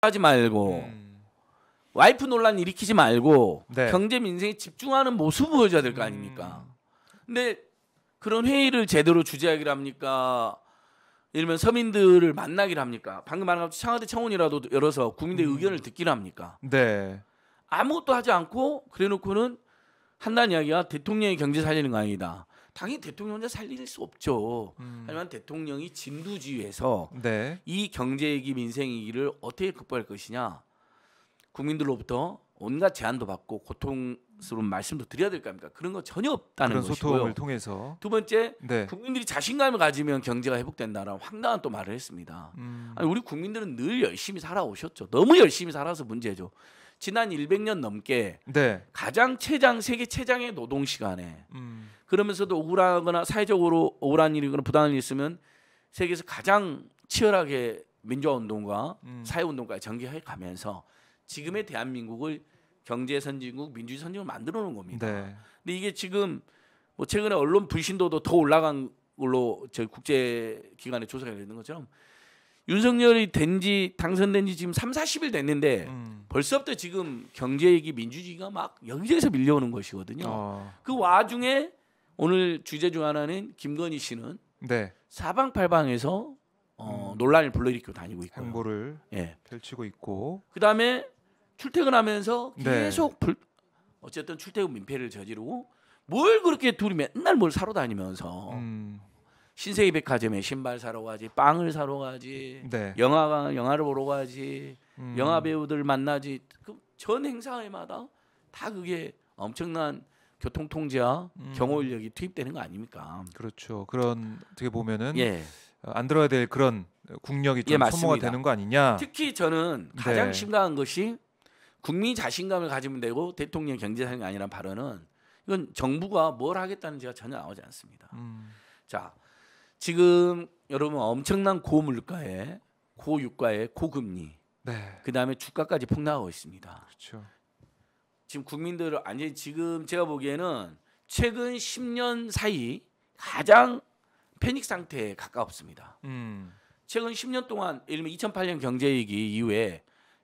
하지 말고 음. 와이프 논란 일으키지 말고 네. 경제 민생에 집중하는 모습 을 보여줘야 될 거 아닙니까? 음. 근데 그런 회의를 제대로 주재하기를 합니까? 예를 들면 서민들을 만나기를 합니까? 방금 말한 것처럼 청와대 청원이라도 열어서 국민의 음. 의견을 듣기를 합니까? 네. 아무것도 하지 않고 그래놓고는 한다는 이야기가 대통령이 경제 살리는 거 아니다. 당연히 대통령 혼자 살릴 수 없죠. 음. 하지만 대통령이 진두지휘해서 네. 이 경제 위기, 민생 위기를 어떻게 극복할 것이냐 국민들로부터 온갖 제안도 받고 고통스러운 말씀도 드려야 될 겁니까? 그런 거 전혀 없다는 그런 것이고요. 소통을 통해서 두 번째 네. 국민들이 자신감을 가지면 경제가 회복된다라는 황당한 또 말을 했습니다. 음. 아니, 우리 국민들은 늘 열심히 살아오셨죠. 너무 열심히 살아서 문제죠. 지난 100년 넘게 네. 가장 최장 세계 최장의 노동 시간에 음. 그러면서도 억울하거나 사회적으로 억울한 일이거나 부당한 일이 있으면 세계에서 가장 치열하게 민주화 운동과 음. 사회 운동까지 전개해 가면서 지금의 대한민국을 경제 선진국, 민주주의 선진국 만들어 놓은 겁니다. 네. 근데 이게 지금 뭐 최근에 언론 불신도도 더 올라간 걸로 저 국제 기관의 조사가 되는 것처럼 윤석열이 된 지 당선된 지 지금 3, 40일 됐는데 음. 벌써부터 지금 경제 얘기, 민주주의가 막 여기저기서 밀려오는 것이거든요. 어. 그 와중에 오늘 주제 중 하나는 김건희 씨는 네. 사방팔방에서 어, 음. 논란을 불러일으키고 다니고 있고 행보를 예. 펼치고 있고 그다음에 출퇴근하면서 네. 계속 네. 불, 어쨌든 출퇴근 민폐를 저지르고 뭘 그렇게 둘이 맨날 뭘 사러 다니면서 음. 신세계 백화점에 신발 사러 가지, 빵을 사러 가지, 네. 영화가 영화를 보러 가지, 음. 영화 배우들 만나지 그 전 행사회마다 다 그게 엄청난 교통 통제와 음. 경호 인력이 투입되는 거 아닙니까? 그렇죠. 그런 어떻게 보면은 예. 어, 안 들어야 될 그런 국력이 예, 좀 예, 소모가 되는 거 아니냐. 특히 저는 네. 가장 네. 심각한 것이 국민 자신감을 가지면 되고 대통령 경제상이 아니란 발언은 이건 정부가 뭘 하겠다는지가 전혀 나오지 않습니다. 음. 자, 지금 여러분 엄청난 고물가에 고유가에 고금리 네. 그 다음에 주가까지 폭락하고 있습니다. 그렇죠. 지금 국민들을 아니 지금 제가 보기에는 최근 10년 사이 가장 패닉 상태에 가까습니다 음. 최근 10년 동안 예를 들면 2008년 경제위기 이후에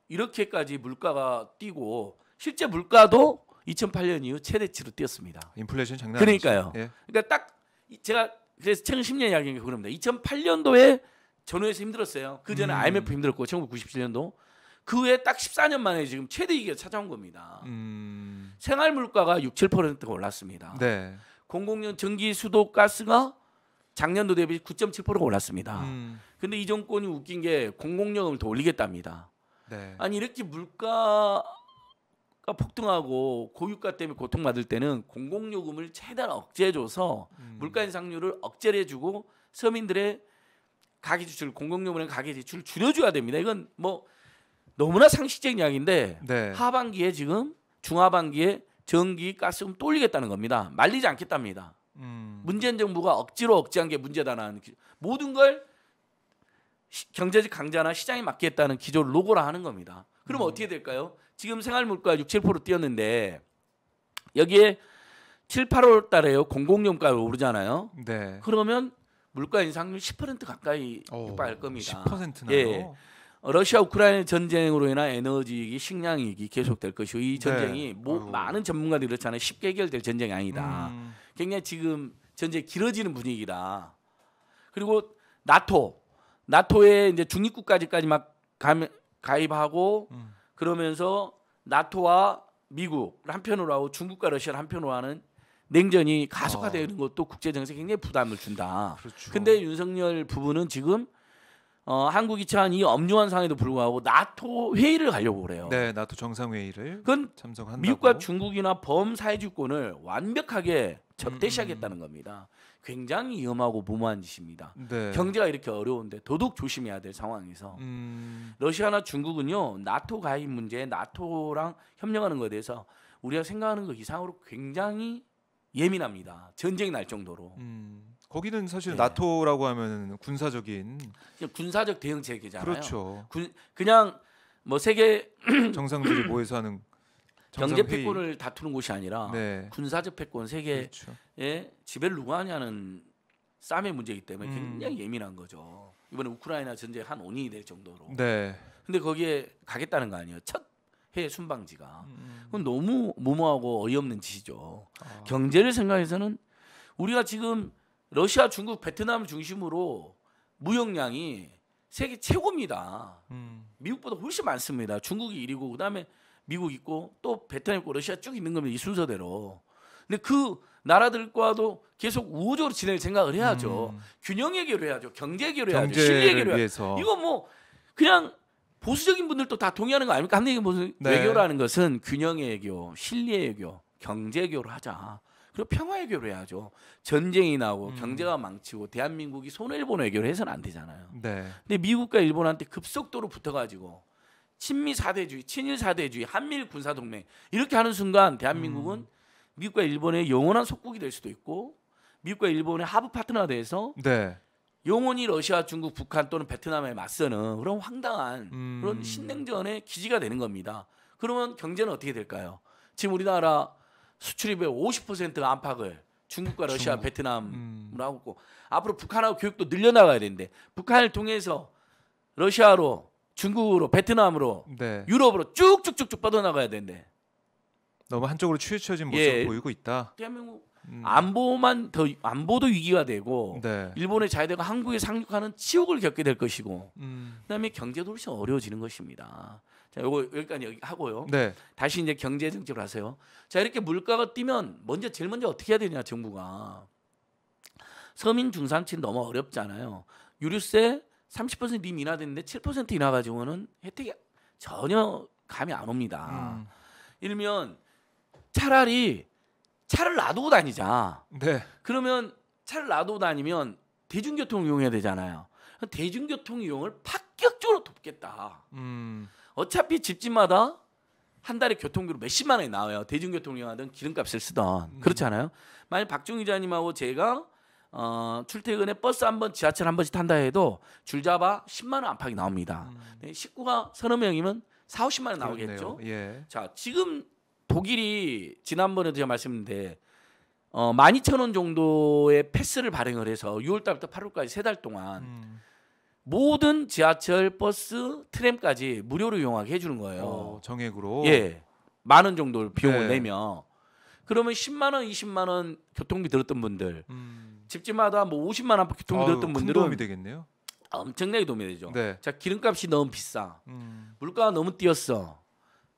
이렇게까지 물가가 뛰고 실제 물가도 2008년 이후 최대치로 뛰었습니다. 인플레이션 장난 아니죠. 그러니까요. 예. 그러니까 딱 제가 그래서 최근 10년 이야기인 게 그겁니다. 2008년도에 전후에서 힘들었어요. 그 전에 음. IMF 힘들었고 1997년도 그 후에 딱 14년 만에 지금 최대 이익이 찾아온 겁니다. 음. 생활 물가가 6, 7%가 올랐습니다. 네. 공공연 전기, 수도, 가스가 작년도 대비 9.7%가 올랐습니다. 음. 근데 이 정권이 웃긴 게 공공요금을 더 올리겠답니다. 네. 아니 이렇게 물가가 폭등하고 고유가 때문에 고통받을 때는 공공요금을 최대한 억제해줘서 음. 물가 인상률을 억제해주고 서민들의 가계 지출 공공요금이 가계 지출 줄여줘야 됩니다. 이건 뭐 너무나 상식적인 이야기인데 네. 하반기에 지금 중하반기에 전기 가스금 돌리겠다는 겁니다. 말리지 않겠답니다. 음. 문재인 정부가 억지로 억지한 게 문제다라는 모든 걸 시, 경제적 강자나 시장에 맡기겠다는 기조를 로고라 하는 겁니다. 그럼 음. 어떻게 될까요? 지금 생활물가 6, 7% 뛰었는데 여기에 7, 8월 달에요 공공연가가 오르잖아요. 네. 그러면 물가 인상률 10% 가까이 빠를 어, 겁니다. 10%나요? 예. 러시아 우크라이나 전쟁으로 인한 에너지 위기, 식량 위기 계속될 것이고 이 네. 전쟁이 네. 뭐 많은 전문가들이 그렇잖아요. 쉽게 해결될 전쟁이 아니다. 음. 굉장히 지금 전쟁이 길어지는 분위기다 그리고 나토, 나토에 이제 중립국까지까지 막 가입하고 음. 그러면서 나토와 미국 한편으로 하고 중국과 러시아를 한편으로 하는 냉전이 가속화되는 어. 것도 국제 정세에 굉장히 부담을 준다. 그렇죠. 근데 윤석열 부부는 지금 어, 한국이 처한 이 엄중한 상황에도 불구하고 나토 회의를 가려고 그래요. 네, 나토 정상 회의를 참석한다 미국과 중국이나 범사회주권을 완벽하게 적대시하겠다는 음, 음, 음. 겁니다. 굉장히 위험하고 무모한 짓입니다. 네. 경제가 이렇게 어려운데 더더욱 조심해야 될 상황에서 음... 러시아나 중국은요 나토 가입 문제, 나토랑 협력하는 것에 대해서 우리가 생각하는 것 이상으로 굉장히 예민합니다. 전쟁이 날 정도로. 음, 거기는 사실 네. 나토라고 하면 군사적인 군사적 대응 체계잖아요. 그렇죠. 군, 그냥 뭐 세계 정상들이 모여서 하는 경제 패권을 다투는 곳이 아니라 네. 군사적 패권 세계에 그렇죠. 예, 지배를 누가 하냐는 싸움의 문제이기 때문에 음. 굉장히 예민한 거죠. 이번에 우크라이나 전쟁 한 원인이 될 정도로. 네. 근데 거기에 가겠다는 거 아니에요. 첫 해외 순방지가 음, 음. 그건 너무 무모하고 어이없는 짓이죠. 아. 경제를 생각해서는 우리가 지금 러시아, 중국, 베트남을 중심으로 무역량이 세계 최고입니다. 음. 미국보다 훨씬 많습니다. 중국이 1위고 그다음에 미국 있고 또 베트남 있고 러시아 쭉 있는 겁니다. 이 순서대로. 근데 그 나라들과도 계속 우호적으로 진행을 생각을 해야죠. 음. 균형 해결을 해야죠. 경제 해결을 해야죠. 신뢰 해결을 해야죠. 이거 뭐 그냥 보수적인 분들도 다 동의하는 거 아닙니까? 한국의 보수 네. 외교라는 것은 균형의 외교, 실리의 외교, 경제교로 하자. 그리고 평화외교로 해야죠. 전쟁이 나고 음. 경제가 망치고 대한민국이 손해를 보는 외교를 해서는 안 되잖아요. 네. 근데 미국과 일본한테 급속도로 붙어가지고 친미 사대주의, 친일 사대주의, 한미일 군사 동맹 이렇게 하는 순간 대한민국은 음. 미국과 일본의 영원한 속국이 될 수도 있고 미국과 일본의 하부 파트너가 돼서 네. 영원히 러시아, 중국, 북한 또는 베트남에 맞서는 그런 황당한 음. 그런 신냉전의 기지가 되는 겁니다. 그러면 경제는 어떻게 될까요? 지금 우리나라 수출입의 50% 안팎을 중국과 러시아, 중국. 베트남으로 음. 하고 앞으로 북한하고 교육도 늘려나가야 되는데 북한을 통해서 러시아로, 중국으로, 베트남으로, 네. 유럽으로 쭉쭉쭉쭉 뻗어나가야 되는데 너무 한쪽으로 치우쳐진 예. 모습을 예. 보이고 있다. 대한민국 음. 안보만 더 안보도 위기가 되고 네. 일본의 자유대가 한국에 상륙하는 치욕을 겪게 될 것이고 음. 그다음에 경제도 훨씬 어려워지는 것입니다. 자, 요거 여기까지 여기 하고요. 네. 다시 이제 경제 정책을 하세요. 자, 이렇게 물가가 뛰면 먼저 제일 먼저 어떻게 해야 되냐 정부가 서민 중산층 너무 어렵잖아요. 유류세 30% 이미 인하됐는데 7% 인하 가지고는 혜택이 전혀 감이 안 옵니다. 음. 일면 차라리 차를 놔두고 다니자. 네. 그러면 차를 놔두고 다니면 대중교통을 이용해야 되잖아요. 대중교통 이용을 파격적으로 돕겠다. 음. 어차피 집집마다 한 달에 교통비로 몇십만 원이 나와요. 대중교통 이용하든 기름값을 쓰던 음. 그렇지 않아요? 만약 박중 기자님하고 제가 어, 출퇴근에 버스 한 번, 지하철 한 번씩 탄다 해도 줄 잡아 10만 원 안팎이 나옵니다. 음. 네, 식구가 서너 명이면 4, 50만 원 나오겠죠. 예. 자, 지금 독일이 지난번에도 제가 말씀드린데 어, 12,000원 정도의 패스를 발행을 해서 6월 달부터 8월까지 세 달 동안 음. 모든 지하철, 버스, 트램까지 무료로 이용하게 해주는 거예요. 어, 정액으로. 예, 만 원 정도 비용을 네. 내며 그러면 10만 원, 20만 원 교통비 들었던 분들 음. 집집마다 뭐 50만 원 교통비 들었던 분들은 도움이 되겠네요. 엄청나게 도움이 되죠. 네. 자 기름값이 너무 비싸, 음. 물가가 너무 뛰었어.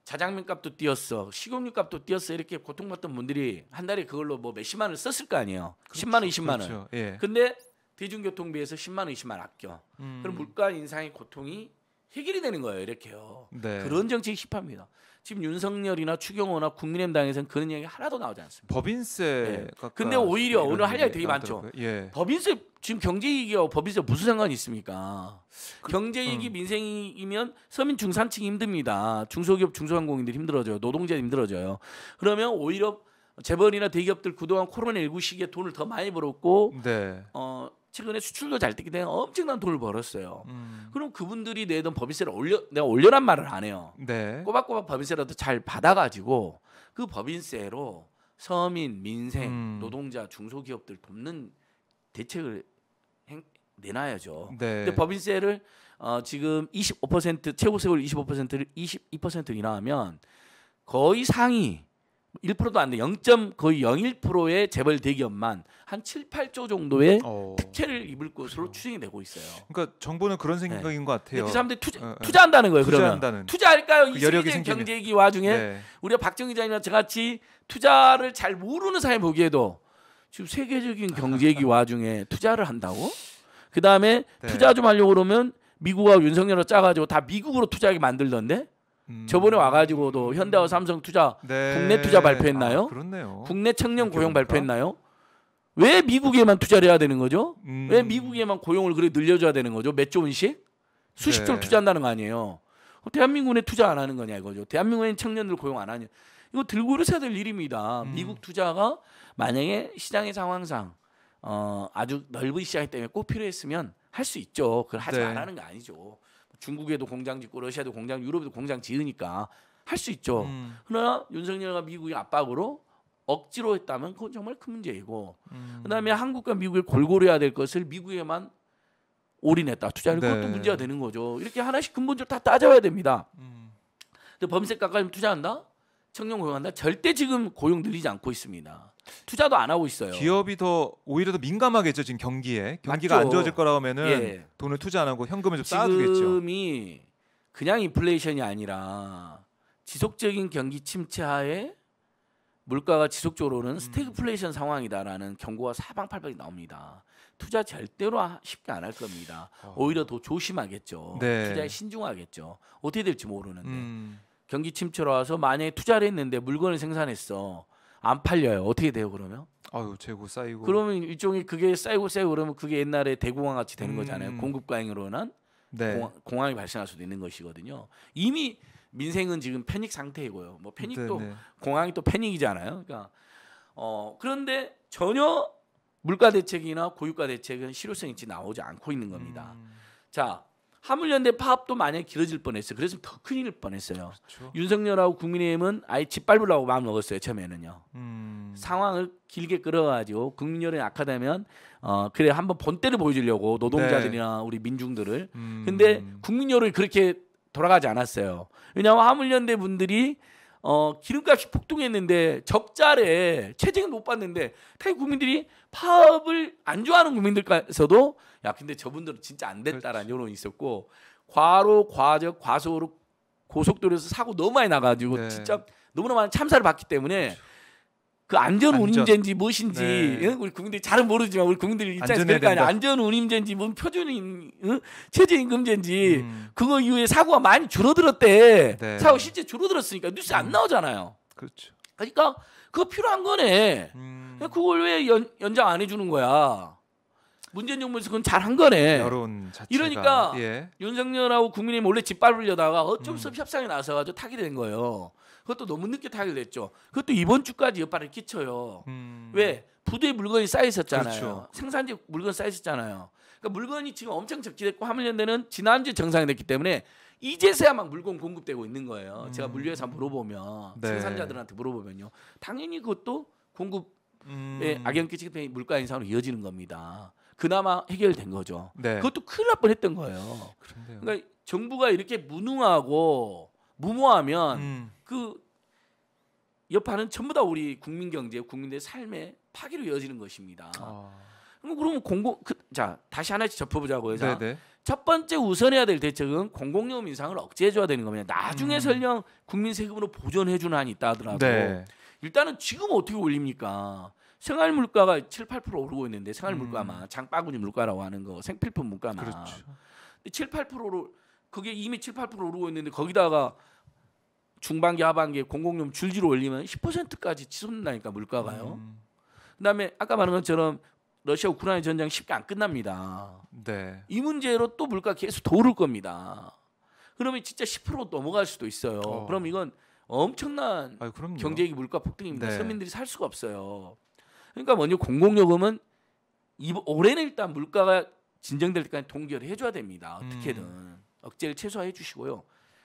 자장면 값도 뛰었어, 식용유 값도 뛰었어 이렇게 고통받던 분들이 한 달에 그걸로 뭐 몇십만 원 썼을 거 아니에요. 1 그렇죠. 0만 원, 2 0만 원. 그렇죠. 예. 근데 대중교통비에서 1 0만 원, 2 0만 아껴. 음. 그럼 물가 인상의 고통이 해결이 되는 거예요. 이렇게요. 네. 그런 정책이 힙합니다. 지금 윤석열이나 추경호나 국민의당에서는 그런 얘기 하나도 나오지 않습니다. 법인세. 네. 근데 오히려 오늘 할 얘기 되게 많죠. 예. 법인세 지금 경제 위기와 법인세 무슨 상관이 있습니까? 그, 경제 음. 위기 음. 민생이면 서민 중산층이 힘듭니다. 중소기업 중소상공인들이 힘들어져요. 노동자들이 힘들어져요. 그러면 오히려 재벌이나 대기업들 그동안 코로나19 시기에 돈을 더 많이 벌었고 네. 어, 최근에 수출도 잘 됐기 때문에 엄청난 돈을 벌었어요. 음. 그럼 그분들이 내던 법인세를 올려 내가 올려란 말을 안 해요. 네. 꼬박꼬박 법인세라도 잘 받아가지고 그 법인세로 서민, 민생, 음. 노동자, 중소기업들 돕는 대책을 행, 내놔야죠. 네. 근데 법인세를 어, 지금 25% 최고 세율 25%를 22% 인하하면 거의 상위 1%도 안 돼. 0. 거의 0.1%의 재벌 대기업만 한 7, 8조 정도의 어. 특혜를 입을 것으로 그렇죠. 추정이 되고 있어요. 그러니까 정부는 그런 네. 생각인 네. 것 같아요. 그사람들 투자, 어, 어. 투자한다는 거예요. 투자한다는. 투자할까요? 그 이세계 경제기 와중에 네. 우리가 박정희 장이나 저같이 투자를 잘 모르는 사람이 보기에도 지금 세계적인 경제기 와중에 투자를 한다고? 그 다음에 네. 투자 좀 하려고 그러면 미국하고 윤석열을 짜가지고 다 미국으로 투자하게 만들던데 음. 저번에 와가지고도 현대와 삼성 투자 네. 국내 투자 발표했나요? 아, 그렇네요. 국내 청년 고용 발표했나요? 왜 미국에만 투자를 해야 되는 거죠? 음. 왜 미국에만 고용을 그래 늘려줘야 되는 거죠? 몇조 원씩 수십 조를 네. 투자한다는 거 아니에요? 대한민국에 투자 안 하는 거냐 이거죠. 대한민국에 청년들 고용 안 하냐. 이거 들고 일어서야 될 일입니다. 음. 미국 투자가 만약에 시장의 상황상 어, 아주 넓은 시장이기 때문에 꼭 필요했으면 할 수 있죠. 그걸 하지 네. 말하는 거 아니죠. 중국에도 공장 짓고 러시아도 공장, 유럽에도 공장 지으니까 할 수 있죠. 음. 그러나 윤석열과 미국의 압박으로 억지로 했다면 그건 정말 큰 문제이고 음. 그다음에 한국과 미국을 골고루 해야 될 것을 미국에만 올인했다 투자를 네. 그것도 문제가 되는 거죠. 이렇게 하나씩 근본적으로 다 따져야 됩니다. 음. 근데 범세가까이 투자한다? 청년 고용한다 절대 지금 고용 늘리지 않고 있습니다. 투자도 안 하고 있어요. 기업이 더 오히려 더 민감하겠죠 지금 경기에 경기가 맞죠. 안 좋아질 거라 하면은 예. 돈을 투자 안 하고 현금을 좀 쌓아두겠죠. 지금이 그냥 인플레이션이 아니라 지속적인 경기 침체하에 물가가 지속적으로는 음. 스태그플레이션 상황이다라는 경고가 사방팔방이 나옵니다. 투자 절대로 쉽게 안 할 겁니다. 어. 오히려 더 조심하겠죠. 네. 투자에 신중하겠죠. 어떻게 될지 모르는데. 음. 경기 침체로 와서 만약에 투자를 했는데 물건을 생산했어. 안 팔려요. 어떻게 돼요, 그러면? 아유, 재고 쌓이고. 그러면 일종의 그게 쌓이고 쌓이고 그러면 그게 옛날에 대공황 같이 되는 음. 거잖아요. 공급과 잉으로는 네. 공황이 발생할 수도 있는 것이거든요. 이미 민생은 지금 패닉 상태이고요. 뭐 패닉도 네네. 공황이또 패닉이잖아요. 그러니까 어 그런데 전혀 물가 대책이나 고유가 대책은 실효성 있지 나오지 않고 있는 겁니다. 음. 자 하물연대 파업도 만약에 길어질 뻔했어요. 그래서 더 큰일 뻔했어요. 그렇죠. 윤석열하고 국민의힘은 아예 짓밟으려고 마음 먹었어요. 처음에는요. 음. 상황을 길게 끌어가지고 국민열이 악화되면 어 그래 한번 본때를 보여주려고 노동자들이나 네. 우리 민중들을. 음. 근데 국민열이 그렇게 돌아가지 않았어요. 왜냐하면 하물연대 분들이 어, 기름값이 폭등했는데 적자래 체증을 못 받는데 태국 국민들이 파업을 안 좋아하는 국민들까지서도 야 근데 저분들은 진짜 안 됐다라는 여론이 있었고 과로 과적 과소로 고속도로에서 사고 너무 많이 나가지고 네. 진짜 너무나 많은 참사를 봤기 때문에 그렇죠. 그 안전 운임제인지 무엇인지 네. 우리 국민들이 잘은 모르지만 우리 국민들 입장에서 그러니까 된 안전 운임제인지 뭔 표준 인 응? 최저 임금제인지 음. 그거 이후에 사고가 많이 줄어들었대. 네. 사고 실제 줄어들었으니까 뉴스 안 음. 나오잖아요. 그렇죠. 그러니까 그거 필요한 거네. 음. 그걸 왜 연, 연장 안 해주는 거야? 문재인 정부에서 그건 잘 한 거네. 여론 자체가. 이러니까 예. 윤석열하고 국민의힘 원래 짓밟으려다가 어쩔 수 음. 없이 음. 협상이 나서가지고 타게 된 거예요. 그것도 너무 늦게 타결 했죠. 그것도 이번 주까지 여파를 끼쳐요. 음. 왜? 부두에 물건이 쌓여 있었잖아요. 그렇죠. 생산지 물건 쌓여 있었잖아요. 그러니까 물건이 지금 엄청 적지됐고 화물연대는 지난주 정상이 됐기 때문에 이제서야 막 물건 공급되고 있는 거예요. 음. 제가 물류회사 물어보면 네. 생산자들한테 물어보면요. 당연히 그것도 공급에 음. 예, 악영 끼치기 물가 인상으로 이어지는 겁니다. 그나마 해결된 거죠. 네. 그것도 큰일 날 뻔했던 거예요. 그런데요. 그러니까 정부가 이렇게 무능하고 무모하면 음. 그 여파는 전부 다 우리 국민 경제, 국민의 들 삶의 파기로 이어지는 것입니다. 아. 그럼 그러면 공공 그, 자 다시 하나씩 접해보자고요. 자, 네네. 첫 번째 우선해야 될 대책은 공공요금 인상을 억제해줘야 되는 겁니다. 나중에 음. 설령 국민 세금으로 보전해주는 한이 있다 하더라도 네. 일단은 지금 어떻게 올립니까? 생활 물가가 7, 8% 오르고 있는데 생활 음. 물가만 장바구니 물가라고 하는 거 생필품 물가만 그렇죠. 7, 8%로 그게 이미 7, 8% 오르고 있는데 거기다가 중반기 하반기에 공공요금 줄지로 올리면 10%까지 치솟는다니까 물가가요. 음. 그다음에 아까 말한 것처럼 러시아 우크라이나 전쟁 쉽게 안 끝납니다. 네. 이 문제로 또 물가 계속 더 오를 겁니다. 그러면 진짜 10% 넘어갈 수도 있어요. 어. 그럼 이건 엄청난 경제기 물가 폭등입니다. 네. 서민들이 살 수가 없어요. 그러니까 먼저 공공요금은 이번 올해는 일단 물가가 진정될 때까지 동결해 줘야 됩니다. 어떻게든 음. 억제를 최소화해 주시고요.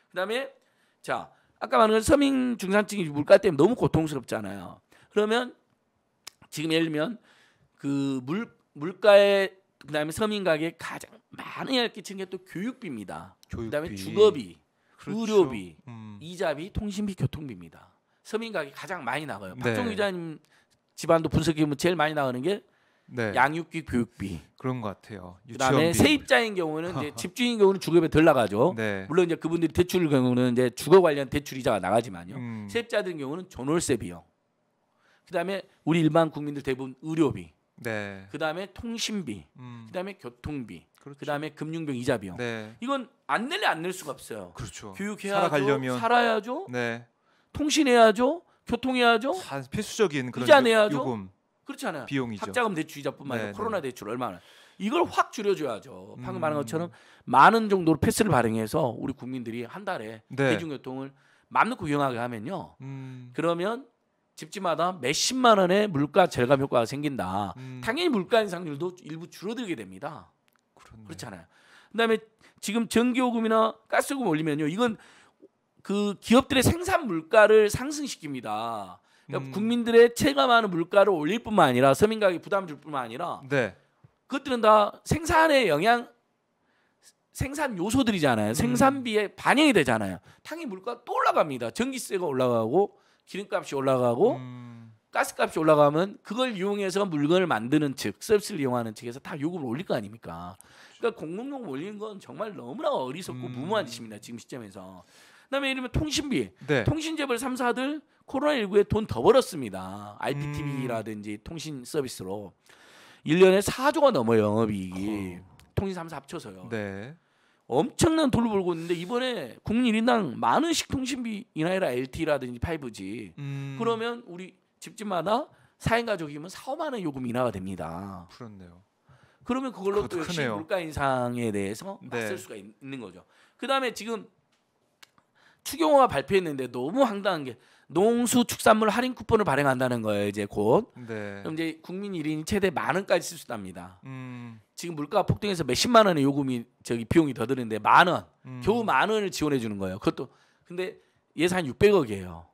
그다음에 자 아까 말한 것 서민 중산층이 물가 때문에 너무 고통스럽잖아요. 그러면 지금 예를 들면 그 물 물가에 그다음에 서민 가게에 가장 많은 영향을 끼게또 교육비입니다. 교육비. 그다음에 주거비, 그렇죠. 의료비, 음. 이자비, 통신비, 교통비입니다. 서민 가게이 가장 많이 나가요. 박종 네. 기자님 집안도 분석해보면 제일 많이 나가는 게 네. 양육비, 교육비 그런 것 같아요. 그다음에 세입자인 경우는 이제 집주인 경우는 주급에 덜 나가죠. 네. 물론 이제 그분들이 대출 경우는 이제 주거 관련 대출 이자가 나가지만요. 음. 세입자들 경우는 전월세 비용. 그다음에 우리 일반 국민들 대부분 의료비. 네. 그다음에 통신비. 음. 그다음에 교통비. 그렇죠. 그다음에 금융병 이자 비용. 네. 이건 안 낼래 안낼 수가 없어요. 그렇죠. 교육해야 살아가려면. 살아야죠. 네. 통신해야죠. 교통해야죠. 필수적인 그런 이자 내야죠. 요금. 그렇잖아요. 비용이죠. 학자금 대출이자뿐만 아니라 네, 네. 코로나 대출 얼마나 이걸 확 줄여줘야죠. 방금 음. 말한 것처럼 많은 정도로 패스를 발행해서 우리 국민들이 한 달에 네. 대중교통을 맘 놓고 이용하게 하면요. 음. 그러면 집집마다 몇십만 원의 물가 절감 효과가 생긴다. 음. 당연히 물가 인상률도 일부 줄어들게 됩니다. 그렇네. 그렇잖아요. 그다음에 지금 전기요금이나 가스요금 올리면요. 이건 그 기업들의 생산 물가를 상승시킵니다. 그러니까 음. 국민들의 체감하는 물가를 올릴 뿐만 아니라 서민 가격에 부담 줄 뿐만 아니라 네. 그것들은 다 생산의 영향 생산 요소들이잖아요. 음. 생산비에 음. 반영이 되잖아요. 당연히 물가가 또 올라갑니다. 전기세가 올라가고 기름값이 올라가고 음. 가스값이 올라가면 그걸 이용해서 물건을 만드는 측, 서비스를 이용하는 측에서 다 요금을 올릴 거 아닙니까? 그러니까 공공요금 올리는 건 정말 너무나 어리석고 음. 무모한 짓입니다. 지금 시점에서. 그다음에 이러면 통신비, 네. 통신재벌 3사들 코로나19에 돈 더 벌었습니다. IPTV라든지 음. 통신 서비스로 1년에 4조가 넘어 영업이익이 어. 통신 3사 합쳐서요. 네. 엄청난 돈을 벌고 있는데 이번에 국민 1인당 많은 식통신비 인하해라 LTE라든지 5G 음. 그러면 우리 집집마다 4인 가족이면 4, 5만 원 요금 인하가 됩니다. 그렇네요. 그러면 그걸로 또 역시 크 물가 인상에 대해서 네. 맞설 수가 있는 거죠. 그다음에 지금 추경호가 발표했는데 너무 황당한 게 농수축산물 할인 쿠폰을 발행한다는 거예요 이제 곧. 네. 그럼 이제 국민 1인이 최대 만 원까지 쓸 수 있답니다. 음. 지금 물가 폭등해서 몇십만 원의 요금이 저기 비용이 더 드는데 만 원, 음. 겨우 만 원을 지원해 주는 거예요. 그것도 근데 예산 600억이에요.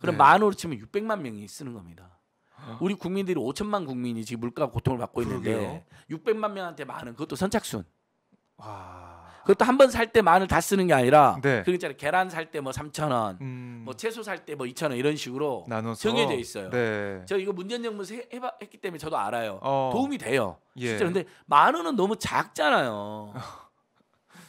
그럼 네. 만 원으로 치면 600만 명이 쓰는 겁니다. 어? 우리 국민들이 5천만 국민이 지금 물가 고통을 받고 그러게요. 있는데 600만 명한테 만 원, 그것도 선착순. 와. 그것도 한 번 살 때 만을 다 쓰는 게 아니라 네. 그있잖아 계란 살 때 뭐3 0 0 0 원, 음. 뭐 채소 살 때 뭐2 0 0 0원 이런 식으로 나눠서. 정해져 있어요. 네. 저 이거 문전정부에서 해, 해 했기 때문에 저도 알아요. 어. 도움이 돼요. 예. 실제 근데 만 원은 너무 작잖아요.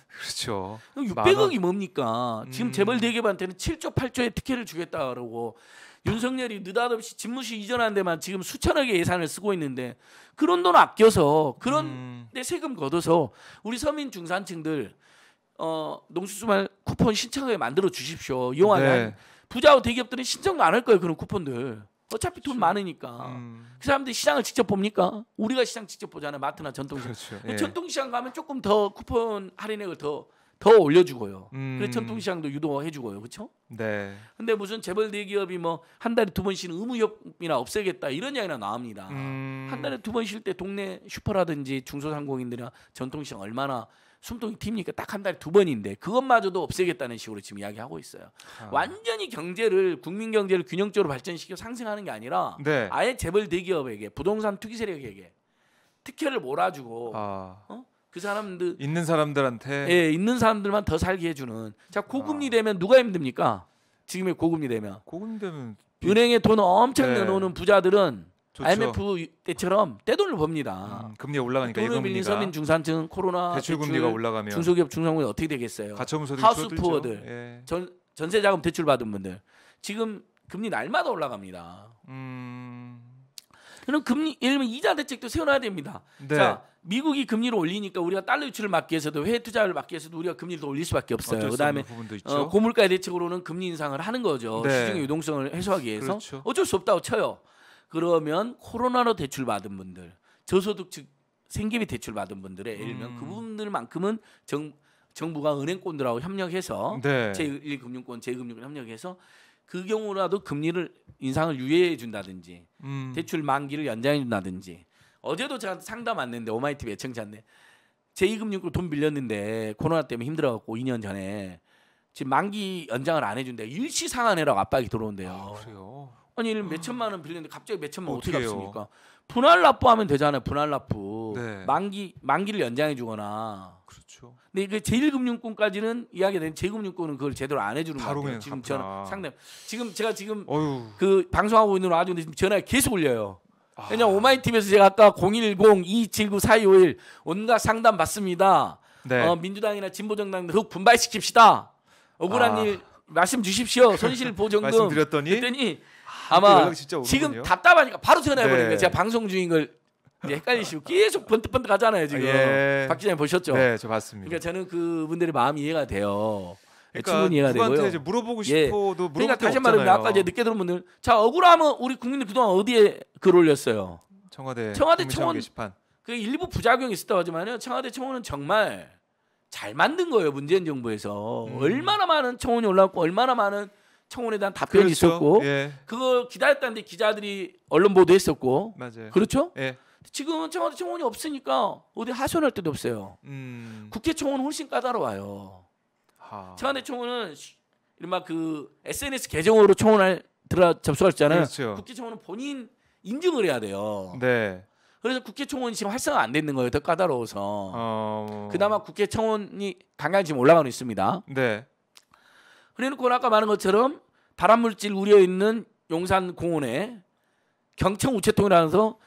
그렇죠. 600억이 뭡니까? 음. 지금 재벌 대기업한테는 7조 8조의 특혜를 주겠다 그러고 윤석열이 느닷없이 집무실 이전한 데만 지금 수천억의 예산을 쓰고 있는데 그런 돈 아껴서 그런 음. 데 세금 걷어서 우리 서민 중산층들 어 농수주말 쿠폰 신청하게 만들어 주십시오. 이용하면 네. 부자와 대기업들은 신청도 안 할 거예요. 그런 쿠폰들. 어차피 돈 그렇죠. 많으니까 음. 그 사람들이 시장을 직접 봅니까? 우리가 시장 직접 보잖아요 마트나 전통시장 그렇죠. 예. 전통시장 가면 조금 더 쿠폰 할인액을 더더 올려주고요. 음. 그래서 전시장도 유도해주고요, 그렇죠? 네. 근데 무슨 재벌 대기업이 뭐 한 달에 두번씩 의무협이나 없애겠다 이런 이야기나 나옵니다. 음. 한 달에 두 번 쉴 때 동네 슈퍼라든지 중소상공인들이나 전통시장 얼마나 숨통이 튑니까? 딱 한 달에 두 번인데 그것마저도 없애겠다는 식으로 지금 이야기하고 있어요. 아. 완전히 경제를 국민 경제를 균형적으로 발전시켜 상승하는 게 아니라 네. 아예 재벌 대기업에게 부동산 투기 세력에게 특혜를 몰아주고 아. 어? 그 사람들 있는 사람들한테 예, 있는 사람들만 더 살게 해주는. 자 고금리 아. 되면 누가 힘듭니까? 지금의 고금리 되면 고금리 되면 은행에 돈 엄청 네. 넣놓는 부자들은 좋죠. IMF 때처럼 떼돈을 법니다. 음, 금리 올라가니까 돈을 빌린 서민 중산층 코로나 대출 금리가 올라가면 중소기업 중소기업 어떻게 되겠어요? 가처분소득 하우스 푸어들 예. 전 전세 자금 대출 받은 분들 지금 금리 날마다 올라갑니다. 음... 그럼 금리 예를 들면 이자 대책도 세워놔야 됩니다. 네. 자 미국이 금리를 올리니까 우리가 달러 유출을 막기 위해서도 해외 투자를 막기 위해서도 우리가 금리를 더 올릴 수밖에 없어요. 그다음에 어, 고물가의 대책으로는 금리 인상을 하는 거죠. 네. 시중의 유동성을 해소하기 위해서 그렇죠. 어쩔 수 없다고 쳐요. 그러면 코로나로 대출 받은 분들, 저소득층 생계비 대출 받은 분들의 예를 들면 음. 그분들만큼은 정 정부가 은행권들하고 협력해서 네. 제1금융권, 제2금융권 협력해서 그 경우라도 금리를 인상을 유예해 준다든지 음. 대출 만기를 연장해 준다든지 어제도 제가 상담 왔는데 오마이티비 애청자인데 제2금융으로 돈 빌렸는데 코로나 때문에 힘들어갖고 2년 전에 지금 만기 연장을 안 해준대 일시 상환해라고 압박이 들어온대요. 아, 그래요? 아니 몇 천만 원 빌렸는데 갑자기 몇 천만 어떻게 갚습니까? 분할 납부하면 되잖아요. 분할 납부. 네. 만기 만기를 연장해주거나. 그렇죠. 그렇죠. 근데 이제 그 제1금융권까지는 이야기된 제2금융권은 그걸 제대로 안 해주는 거같요 지금 전화 상담. 지금 제가 지금 어휴. 그 방송하고 있는 와중에 지금 전화 계속 올려요. 아. 왜냐 냥오마이팀에서 제가 아까 010-279-4251 온갖 상담 받습니다. 네. 어, 민주당이나 진보정당 흑 분발시킵시다. 억울한 아. 일 말씀 주십시오. 손실 보정금 말씀드렸더니 그랬더니 아, 아마 지금 답답하니까 바로 전화해 버리는 네. 거예요. 제가 방송 중인 걸 헷갈리시고 계속 번뜩번뜩 하잖아요 지금. 아, 예. 박 기자님 보셨죠? 네, 저 봤습니다. 그러니까 저는 그분들의 마음이 이해가 돼요. 네, 그러니까 충분히 이해가 되고요. 이제 물어보고 예. 싶어도 예. 물어볼 그러니까 다시 말하면 아까 이제 늦게 들은 분들, 자 억울하면 우리 국민들 그동안 어디에 글 올렸어요? 청와대 청와대 청원 게시판. 그 일부 부작용이 있었다고 하지만요. 청와대 청원은 정말 잘 만든 거예요. 문재인 정부에서 음. 얼마나 많은 청원이 올라왔고 얼마나 많은 청원에 대한 답변이 그렇죠. 있었고 예. 그걸 기다렸다는데 기자들이 언론 보도했었고 맞아요. 그렇죠? 예. 지금은 청와대 청원이 없으니까 어디 하소연할 데도 없어요. 음. 국회 청원은 훨씬 까다로워요. 하. 청와대 청원은 이른바 그 SNS 계정으로 청원할 들어 접수할 때는 그렇죠. 국회 청원은 본인 인증을 해야 돼요. 네. 그래서 국회 청원이 지금 활성화 안 되는 거예요. 더 까다로워서. 어... 그나마 국회 청원이 강하게 지금 올라가고 있습니다. 네. 그리고 아까 말한 것처럼 발암물질 우려 있는 용산 공원에 경청 우체통이라서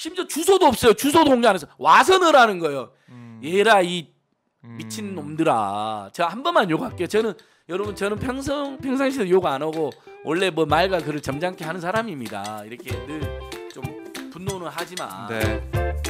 심지어 주소도 없어요. 주소도 공안 해서 와서 넣으는 거예요. 음. 얘라 이 음. 미친 놈들아. 제가 한 번만 욕할게요. 저는 여러분 저는 평상 평상시에 욕안 하고 원래 뭐 말과 글을 점잖게 하는 사람입니다. 이렇게 늘 좀 분노는 하지만. 네.